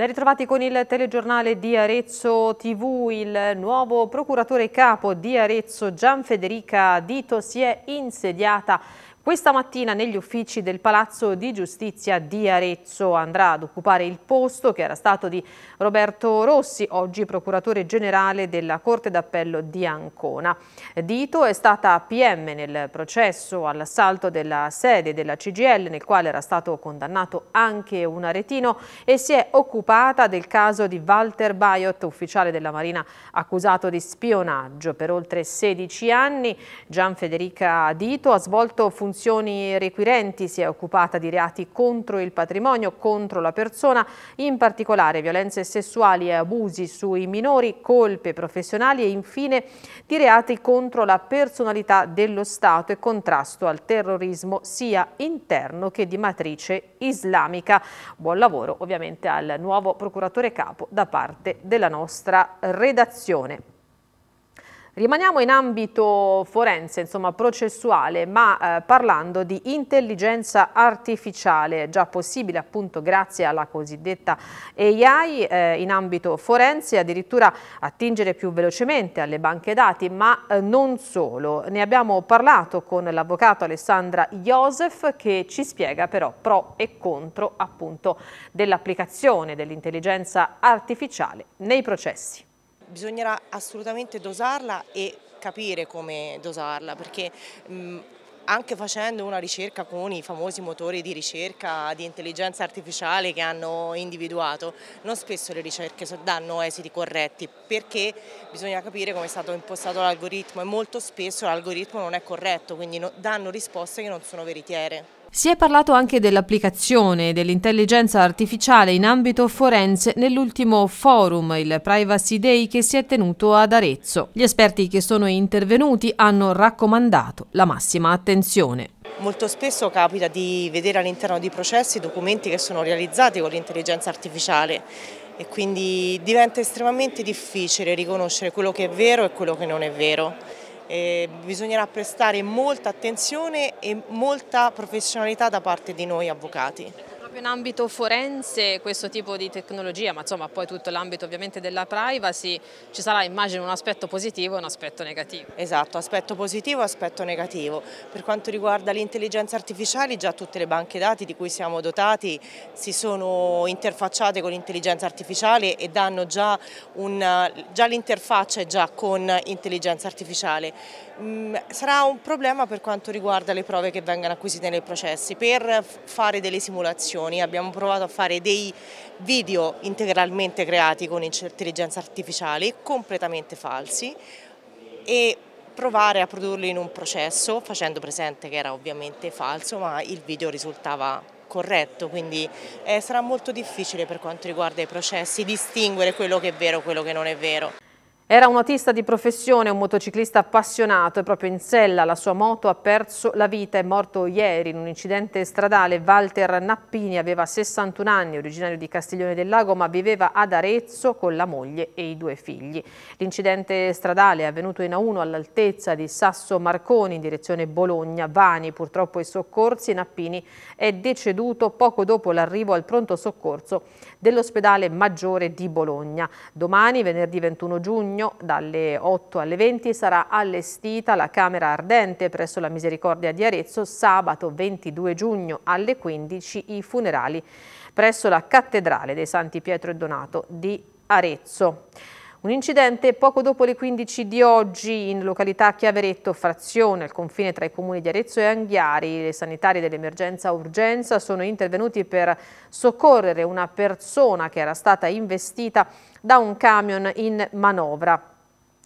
Ben ritrovati con il telegiornale di Arezzo TV, il nuovo procuratore capo di Arezzo Gianfederica Dito si è insediata questa mattina negli uffici del Palazzo di Giustizia di Arezzo andrà ad occupare il posto che era stato di Roberto Rossi, oggi procuratore generale della Corte d'Appello di Ancona. Dito è stata PM nel processo all'assalto della sede della CGL nel quale era stato condannato anche un aretino e si è occupata del caso di Walter Baiot, ufficiale della Marina accusato di spionaggio per oltre 16 anni. Gian Federica Dito ha svolto funzioni funzioni requirenti, si è occupata di reati contro il patrimonio, contro la persona, in particolare violenze sessuali e abusi sui minori, colpe professionali e infine di reati contro la personalità dello Stato e contrasto al terrorismo sia interno che di matrice islamica. Buon lavoro ovviamente al nuovo procuratore capo da parte della nostra redazione. Rimaniamo in ambito forense, insomma processuale, ma eh, parlando di intelligenza artificiale, già possibile appunto grazie alla cosiddetta AI eh, in ambito forense, addirittura attingere più velocemente alle banche dati, ma eh, non solo. Ne abbiamo parlato con l'avvocato Alessandra Iosef che ci spiega però pro e contro appunto dell'applicazione dell'intelligenza artificiale nei processi bisognerà assolutamente dosarla e capire come dosarla perché mh, mm, anche facendo una ricerca con i famosi motori di ricerca di intelligenza artificiale che hanno individuato, non spesso le ricerche danno esiti corretti perché bisogna capire come è stato impostato l'algoritmo e molto spesso l'algoritmo non è corretto, quindi danno risposte che non sono veritiere. Si è parlato anche dell'applicazione dell'intelligenza artificiale in ambito forense nell'ultimo forum, il Privacy Day, che si è tenuto ad Arezzo. Gli esperti che sono intervenuti hanno raccomandato la massima attenzione. Molto spesso capita di vedere all'interno di processi documenti che sono realizzati con l'intelligenza artificiale e quindi diventa estremamente difficile riconoscere quello che è vero e quello che non è vero eh, bisognerà prestare molta attenzione e molta professionalità da parte di noi avvocati proprio in ambito forense questo tipo di tecnologia, ma insomma poi tutto l'ambito ovviamente della privacy, ci sarà immagino un aspetto positivo e un aspetto negativo. Esatto, aspetto positivo e aspetto negativo. Per quanto riguarda l'intelligenza artificiale, già tutte le banche dati di cui siamo dotati si sono interfacciate con l'intelligenza artificiale e danno già, già l'interfaccia con intelligenza artificiale. Mm, sarà un problema per quanto riguarda le prove che vengono acquisite nei processi. Per fare delle simulazioni abbiamo provato a fare dei video integralmente creati con intelligenza artificiale, completamente falsi e provare a produrli in un processo facendo presente che era ovviamente falso ma il video risultava corretto, quindi eh, sarà molto difficile per quanto riguarda i processi distinguere quello che è vero e quello che non è vero. Era un autista di professione, un motociclista appassionato e proprio in sella la sua moto ha perso la vita, è morto ieri in un incidente stradale. Walter Nappini aveva 61 anni, originario di Castiglione del Lago, ma viveva ad Arezzo con la moglie e i due figli. L'incidente stradale è avvenuto in A1 all'altezza di Sasso Marconi in direzione Bologna, Vani, purtroppo i soccorsi, Nappini è deceduto poco dopo l'arrivo al pronto soccorso dell'ospedale Maggiore di Bologna. Domani, venerdì 21 giugno, giugno dalle 8 alle 20 sarà allestita la Camera Ardente presso la Misericordia di Arezzo, sabato 22 giugno alle 15 i funerali presso la Cattedrale dei Santi Pietro e Donato di Arezzo. Un incidente poco dopo le 15 di oggi in località Chiaveretto, frazione al confine tra i comuni di Arezzo e Anghiari. Le sanitarie dell'emergenza urgenza sono intervenuti per soccorrere una persona che era stata investita da un camion in manovra.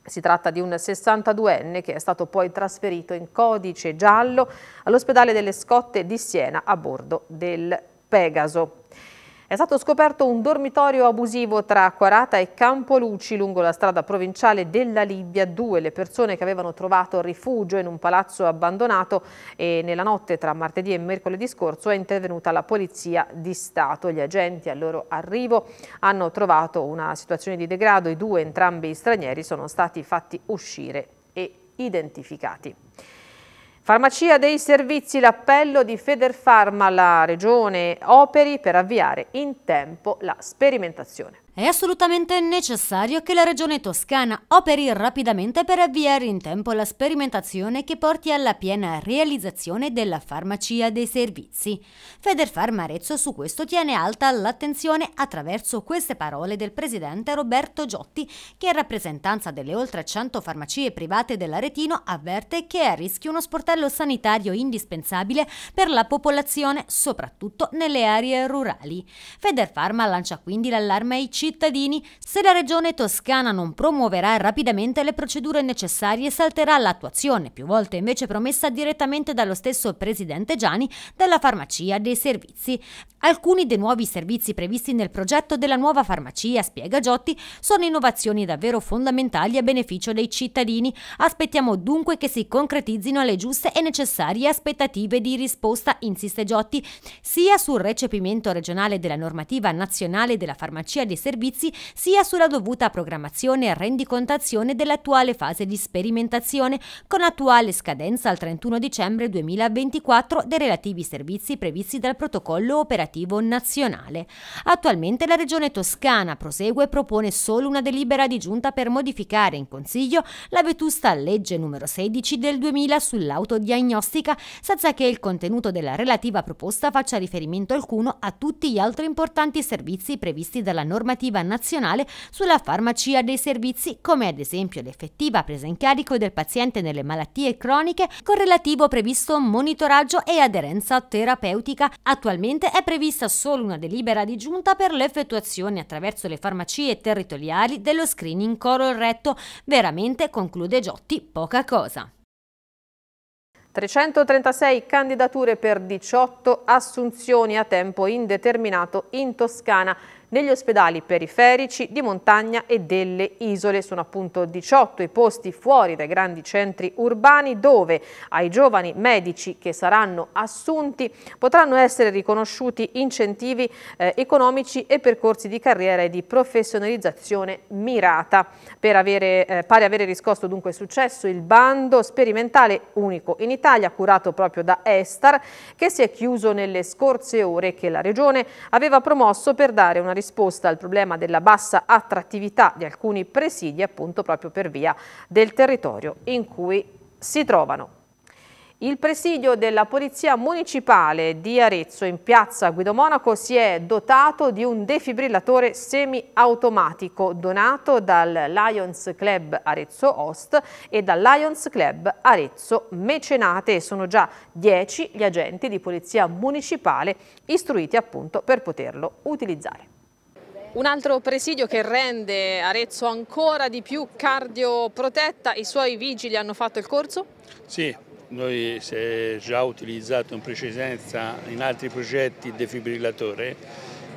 Si tratta di un 62enne che è stato poi trasferito in codice giallo all'ospedale delle Scotte di Siena a bordo del Pegaso. È stato scoperto un dormitorio abusivo tra Quarata e Campoluci lungo la strada provinciale della Libia. Due le persone che avevano trovato rifugio in un palazzo abbandonato e nella notte tra martedì e mercoledì scorso è intervenuta la polizia di Stato. Gli agenti al loro arrivo hanno trovato una situazione di degrado. I due, entrambi stranieri, sono stati fatti uscire e identificati. Farmacia dei servizi, l'appello di Federfarma alla Regione Operi per avviare in tempo la sperimentazione è assolutamente necessario che la Regione Toscana operi rapidamente per avviare in tempo la sperimentazione che porti alla piena realizzazione della farmacia dei servizi. Federfarma Arezzo su questo tiene alta l'attenzione attraverso queste parole del presidente Roberto Giotti, che in rappresentanza delle oltre 100 farmacie private dell'Aretino avverte che è a rischio uno sportello sanitario indispensabile per la popolazione, soprattutto nelle aree rurali. Federfarma lancia quindi l'allarme ai cittadini cittadini se la regione toscana non promuoverà rapidamente le procedure necessarie salterà l'attuazione, più volte invece promessa direttamente dallo stesso presidente Gianni, della farmacia dei servizi. Alcuni dei nuovi servizi previsti nel progetto della nuova farmacia, spiega Giotti, sono innovazioni davvero fondamentali a beneficio dei cittadini. Aspettiamo dunque che si concretizzino le giuste e necessarie aspettative di risposta, insiste Giotti, sia sul recepimento regionale della normativa nazionale della farmacia dei servizi servizi sia sulla dovuta programmazione e rendicontazione dell'attuale fase di sperimentazione, con attuale scadenza al 31 dicembre 2024 dei relativi servizi previsti dal protocollo operativo nazionale. Attualmente la Regione Toscana prosegue e propone solo una delibera di giunta per modificare in Consiglio la vetusta legge numero 16 del 2000 sull'autodiagnostica, senza che il contenuto della relativa proposta faccia riferimento alcuno a tutti gli altri importanti servizi previsti dalla normativa normativa nazionale sulla farmacia dei servizi, come ad esempio l'effettiva presa in carico del paziente nelle malattie croniche con relativo previsto monitoraggio e aderenza terapeutica. Attualmente è prevista solo una delibera di giunta per l'effettuazione attraverso le farmacie territoriali dello screening coloretto. Veramente, conclude Giotti, poca cosa. 336 candidature per 18 assunzioni a tempo indeterminato in Toscana negli ospedali periferici di montagna e delle isole. Sono appunto 18 i posti fuori dai grandi centri urbani dove ai giovani medici che saranno assunti potranno essere riconosciuti incentivi eh, economici e percorsi di carriera e di professionalizzazione mirata. Per avere, eh, pare avere riscosso dunque successo il bando sperimentale unico in Italia curato proprio da Estar che si è chiuso nelle scorse ore che la Regione aveva promosso per dare una risposta risposta al problema della bassa attrattività di alcuni presidi appunto proprio per via del territorio in cui si trovano. Il presidio della Polizia Municipale di Arezzo in piazza Guido Monaco si è dotato di un defibrillatore semiautomatico donato dal Lions Club Arezzo Ost e dal Lions Club Arezzo Mecenate. Sono già 10 gli agenti di Polizia Municipale istruiti appunto per poterlo utilizzare. Un altro presidio che rende Arezzo ancora di più cardioprotetta, i suoi vigili hanno fatto il corso? Sì, noi si è già utilizzato in precedenza in altri progetti il defibrillatore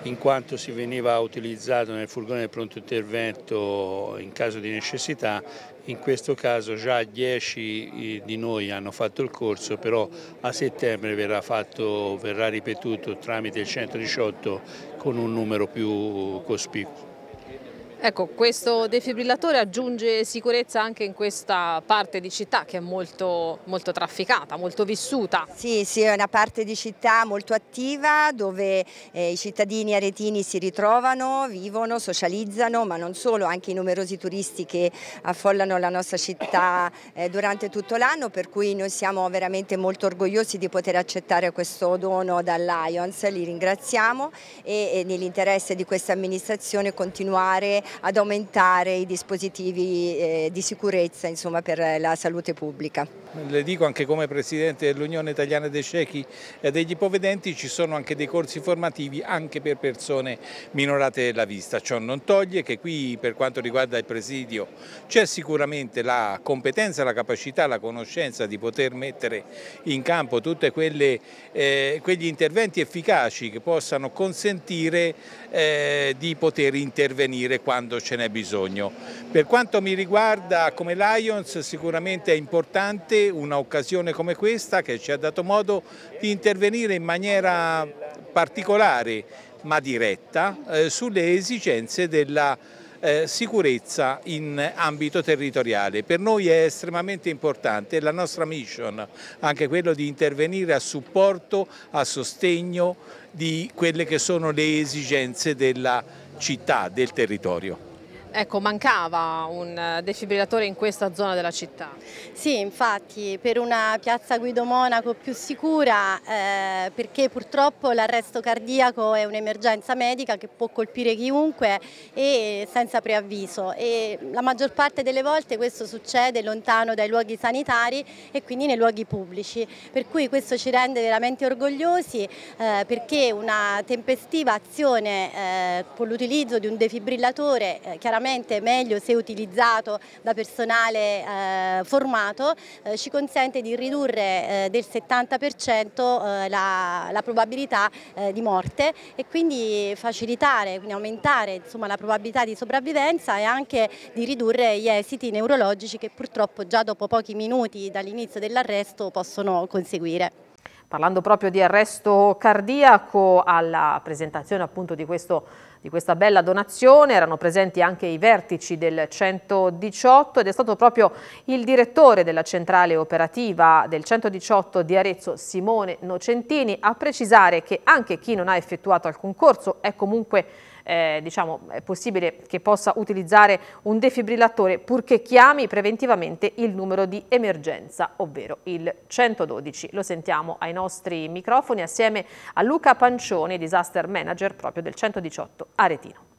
in quanto si veniva utilizzato nel furgone del pronto intervento in caso di necessità, in questo caso già 10 eh, di noi hanno fatto il corso, però a settembre verrà, fatto, verrà ripetuto tramite il 118 con un numero più cospicuo. Ecco, questo defibrillatore aggiunge sicurezza anche in questa parte di città che è molto, molto trafficata, molto vissuta. Sì, sì, è una parte di città molto attiva dove eh, i cittadini aretini si ritrovano, vivono, socializzano, ma non solo, anche i numerosi turisti che affollano la nostra città eh, durante tutto l'anno, per cui noi siamo veramente molto orgogliosi di poter accettare questo dono dall'Ions, li ringraziamo e, e nell'interesse di questa amministrazione continuare a ad aumentare i dispositivi eh, di sicurezza insomma, per la salute pubblica. Le dico anche come Presidente dell'Unione Italiana dei Ciechi e degli Ipovedenti ci sono anche dei corsi formativi anche per persone minorate della vista. Ciò non toglie che qui per quanto riguarda il Presidio c'è sicuramente la competenza, la capacità, la conoscenza di poter mettere in campo tutti eh, quegli interventi efficaci che possano consentire eh, di poter intervenire quando quando ce n'è bisogno. Per quanto mi riguarda come Lions sicuramente è importante un'occasione come questa che ci ha dato modo di intervenire in maniera particolare ma diretta eh, sulle esigenze della eh, sicurezza in ambito territoriale. Per noi è estremamente importante la nostra mission, anche quello di intervenire a supporto, a sostegno di quelle che sono le esigenze della sicurezza città del territorio. Ecco, mancava un defibrillatore in questa zona della città. Sì, infatti, per una piazza Guido Monaco più sicura, eh, perché purtroppo l'arresto cardiaco è un'emergenza medica che può colpire chiunque e senza preavviso. E la maggior parte delle volte questo succede lontano dai luoghi sanitari e quindi nei luoghi pubblici. Per cui questo ci rende veramente orgogliosi eh, perché una tempestiva azione eh, con l'utilizzo di un defibrillatore eh, chiaramente sicuramente meglio se utilizzato da personale eh, formato, eh, ci consente di ridurre eh, del 70% eh, la, la, probabilità eh, di morte e quindi facilitare, quindi aumentare insomma, la probabilità di sopravvivenza e anche di ridurre gli esiti neurologici che purtroppo già dopo pochi minuti dall'inizio dell'arresto possono conseguire. Parlando proprio di arresto cardiaco, alla presentazione appunto di questo di questa bella donazione, erano presenti anche i vertici del 118 ed è stato proprio il direttore della centrale operativa del 118 di Arezzo, Simone Nocentini, a precisare che anche chi non ha effettuato alcun corso è comunque eh, diciamo, è possibile che possa utilizzare un defibrillatore purché chiami preventivamente il numero di emergenza, ovvero il 112. Lo sentiamo ai nostri microfoni assieme a Luca Pancioni, disaster manager proprio del 118 Aretino.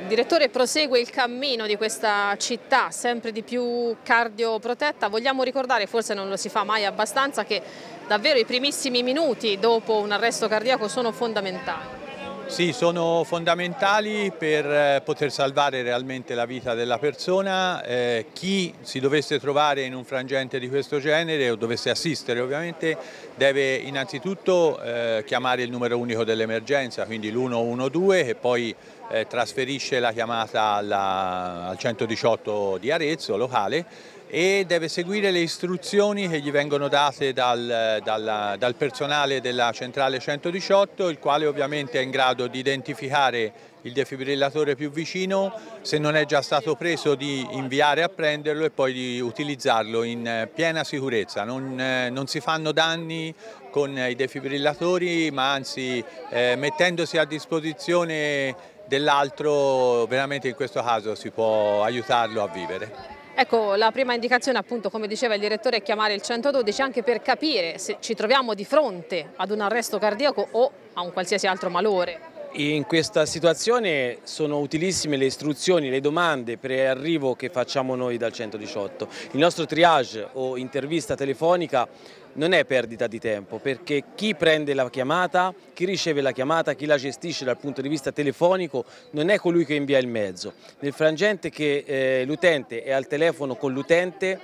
Il direttore prosegue il cammino di questa città sempre di più cardioprotetta. Vogliamo ricordare, forse non lo si fa mai abbastanza, che davvero i primissimi minuti dopo un arresto cardiaco sono fondamentali. Sì, sono fondamentali per eh, poter salvare realmente la vita della persona. Eh, chi si dovesse trovare in un frangente di questo genere o dovesse assistere ovviamente deve innanzitutto eh, chiamare il numero unico dell'emergenza, quindi l'112 che poi eh, trasferisce la chiamata alla, al 118 di Arezzo locale e deve seguire le istruzioni che gli vengono date dal, dal, dal, personale della centrale 118, il quale ovviamente è in grado di identificare il defibrillatore più vicino, se non è già stato preso di inviare a prenderlo e poi di utilizzarlo in eh, piena sicurezza. Non, eh, non si fanno danni con eh, i defibrillatori, ma anzi eh, mettendosi a disposizione dell'altro, veramente in questo caso si può aiutarlo a vivere. Ecco, la prima indicazione appunto come diceva il direttore è chiamare il 112 anche per capire se ci troviamo di fronte ad un arresto cardiaco o a un qualsiasi altro malore. In questa situazione sono utilissime le istruzioni, le domande pre-arrivo che facciamo noi dal 118. Il nostro triage o intervista telefonica non è perdita di tempo perché chi prende la chiamata, chi riceve la chiamata, chi la gestisce dal punto di vista telefonico non è colui che invia il mezzo. Nel frangente che eh, l'utente è al telefono con l'utente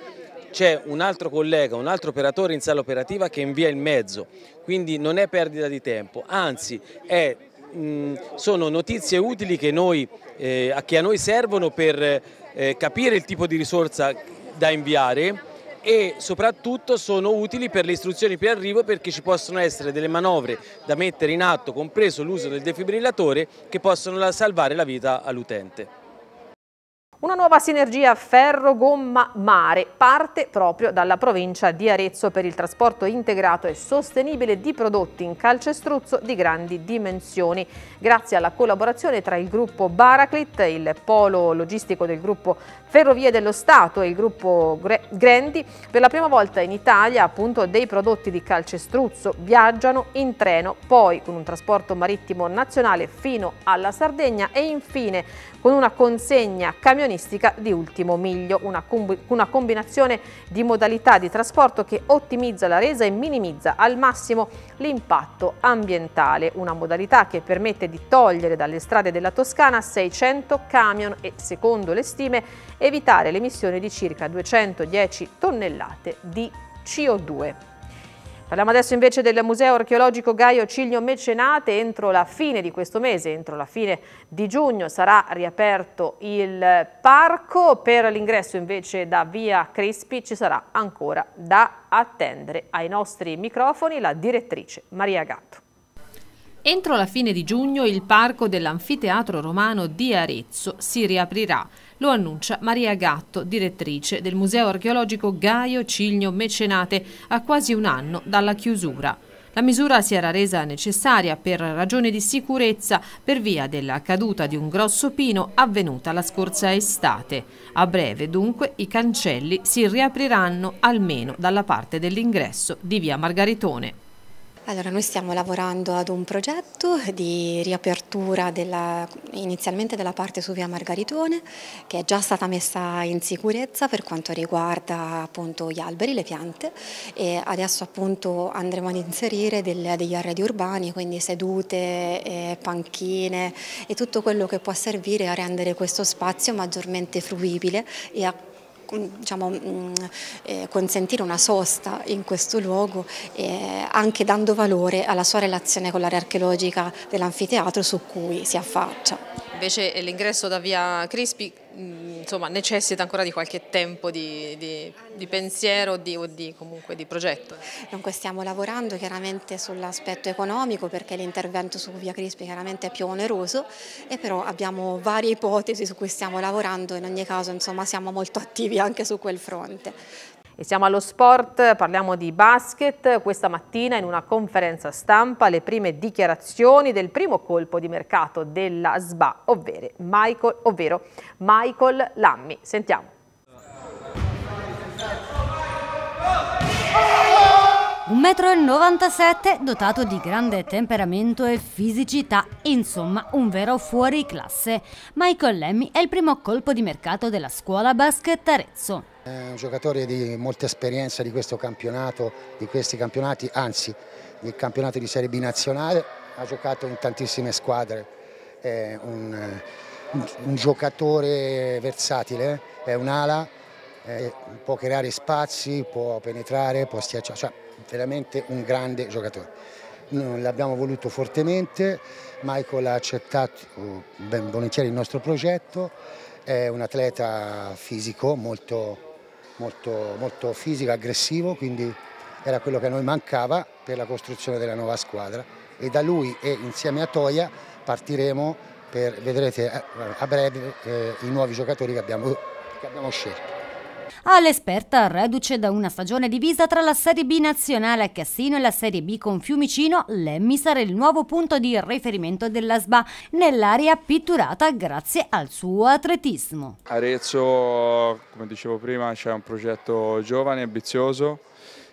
c'è un altro collega, un altro operatore in sala operativa che invia il mezzo, quindi non è perdita di tempo, anzi è sono notizie utili che, noi, eh, che a noi servono per eh, capire il tipo di risorsa da inviare e soprattutto sono utili per le istruzioni per arrivo perché ci possono essere delle manovre da mettere in atto, compreso l'uso del defibrillatore, che possono salvare la vita all'utente. Una nuova sinergia ferro-gomma-mare parte proprio dalla provincia di Arezzo per il trasporto integrato e sostenibile di prodotti in calcestruzzo di grandi dimensioni. Grazie alla collaborazione tra il gruppo Baraclit, il polo logistico del gruppo Ferrovie dello Stato e il gruppo Grandi, per la prima volta in Italia appunto dei prodotti di calcestruzzo viaggiano in treno, poi con un trasporto marittimo nazionale fino alla Sardegna e infine con una consegna camionistica pensionistica di ultimo miglio, una, comb una combinazione di modalità di trasporto che ottimizza la resa e minimizza al massimo l'impatto ambientale, una modalità che permette di togliere dalle strade della Toscana 600 camion e, secondo le stime, evitare l'emissione di circa 210 tonnellate di CO2. Parliamo adesso invece del Museo archeologico Gaio Ciglio Mecenate. Entro la fine di questo mese, entro la fine di giugno, sarà riaperto il parco. Per l'ingresso invece da via Crispi ci sarà ancora da attendere. Ai nostri microfoni la direttrice Maria Gatto. Entro la fine di giugno il parco dell'anfiteatro romano di Arezzo si riaprirà. Lo annuncia Maria Gatto, direttrice del Museo archeologico Gaio Cigno Mecenate, a quasi un anno dalla chiusura. La misura si era resa necessaria per ragioni di sicurezza per via della caduta di un grosso pino avvenuta la scorsa estate. A breve, dunque, i cancelli si riapriranno almeno dalla parte dell'ingresso di via Margaritone. Allora, noi stiamo lavorando ad un progetto di riapertura della, inizialmente della parte su via Margaritone che è già stata messa in sicurezza per quanto riguarda appunto gli alberi, le piante e adesso appunto andremo ad inserire del, degli arredi urbani, quindi sedute, eh, panchine e tutto quello che può servire a rendere questo spazio maggiormente fruibile e a diciamo, mm, eh, consentire una sosta in questo luogo eh, anche dando valore alla sua relazione con l'area archeologica dell'anfiteatro su cui si affaccia invece eh, l'ingresso da via Crispi mm, insomma, necessita ancora di qualche tempo di, di, di pensiero di, o comunque di progetto. Dunque stiamo lavorando chiaramente sull'aspetto economico perché l'intervento su via Crispi chiaramente è più oneroso e però abbiamo varie ipotesi su cui stiamo lavorando in ogni caso insomma, siamo molto attivi anche su quel fronte. E siamo allo sport, parliamo di basket. Questa mattina in una conferenza stampa le prime dichiarazioni del primo colpo di mercato della SBA, ovvero Michael, ovvero Michael Lammi. Sentiamo. 1,97 m, dotato di grande temperamento e fisicità, insomma un vero fuori classe. Michael Lemmy è il primo colpo di mercato della scuola basket Arezzo. È un giocatore di molta esperienza di questo campionato, di questi campionati, anzi del campionato di Serie B nazionale, ha giocato in tantissime squadre, è un, un, un giocatore versatile, eh. è un'ala, eh, può creare spazi, può penetrare, può stiacciare. Cioè, veramente un grande giocatore. l'abbiamo voluto fortemente, Michael ha accettato ben volentieri il nostro progetto, è un atleta fisico, molto, molto, molto fisico, aggressivo, quindi era quello che a noi mancava per la costruzione della nuova squadra e da lui e insieme a Toia partiremo per, vedrete eh, a breve eh, i nuovi giocatori che abbiamo, che abbiamo scelto. All'esperta, ah, reduce da una stagione divisa tra la Serie B nazionale a Cassino e la Serie B con Fiumicino, Lemmi sarà il nuovo punto di riferimento della SBA nell'area pitturata grazie al suo atletismo. Arezzo, come dicevo prima, c'è un progetto giovane, ambizioso,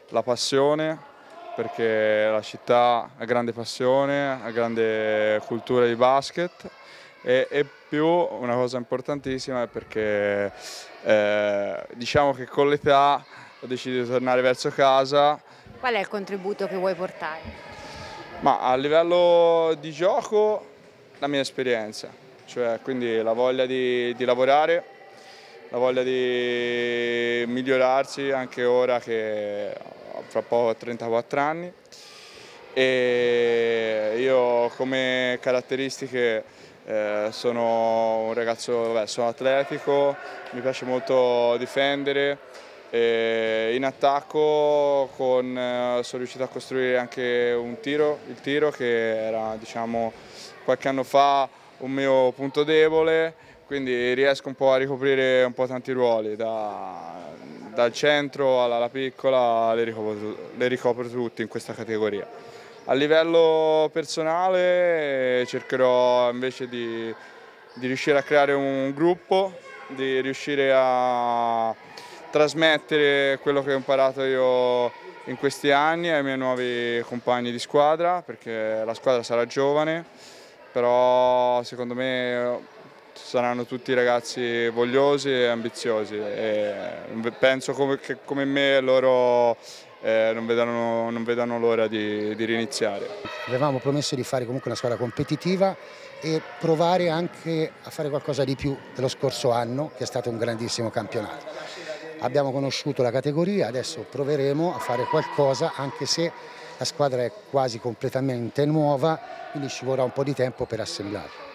la passione perché la città ha grande passione, ha grande cultura di basket e, e più una cosa importantissima è perché eh, diciamo che con l'età ho deciso di tornare verso casa. Qual è il contributo che vuoi portare? Ma a livello di gioco la mia esperienza, cioè quindi la voglia di, di lavorare, la voglia di migliorarsi anche ora che fra poco ho 34 anni e io come caratteristiche eh, sono un ragazzo, vabbè, sono atletico, mi piace molto difendere. E in attacco con, eh, sono riuscito a costruire anche un tiro, il tiro che era diciamo, qualche anno fa un mio punto debole, quindi riesco un po' a ricoprire un po' tanti ruoli, da, dal centro alla, alla piccola, le ricopro, le ricopro tutti in questa categoria. A livello personale cercherò invece di, di riuscire a creare un gruppo, di riuscire a trasmettere quello che ho imparato io in questi anni ai miei nuovi compagni di squadra, perché la squadra sarà giovane, però secondo me saranno tutti ragazzi vogliosi e ambiziosi e mm, penso come, che come me loro eh, non, vedano, l'ora di, di, riniziare. Avevamo promesso di fare comunque una squadra competitiva e provare anche a fare qualcosa di più dello scorso anno che è stato un grandissimo campionato. Abbiamo conosciuto la categoria, adesso proveremo a fare qualcosa anche se la squadra è quasi completamente nuova, quindi ci vorrà un po' di tempo per assemblarla.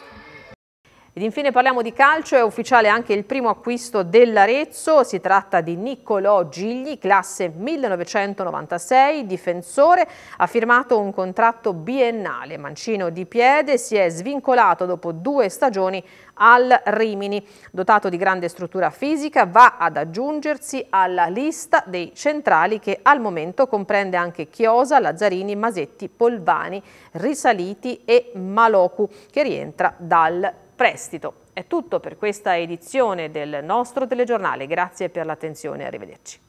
Ed infine parliamo di calcio, è ufficiale anche il primo acquisto dell'Arezzo, si tratta di Niccolò Gigli, classe 1996, difensore, ha firmato un contratto biennale, mancino di piede, si è svincolato dopo due stagioni al Rimini. Dotato di grande struttura fisica, va ad aggiungersi alla lista dei centrali che al momento comprende anche Chiosa, Lazzarini, Masetti, Polvani, Risaliti e Malocu, che rientra dal prestito. È tutto per questa edizione del nostro telegiornale. Grazie per l'attenzione, arrivederci.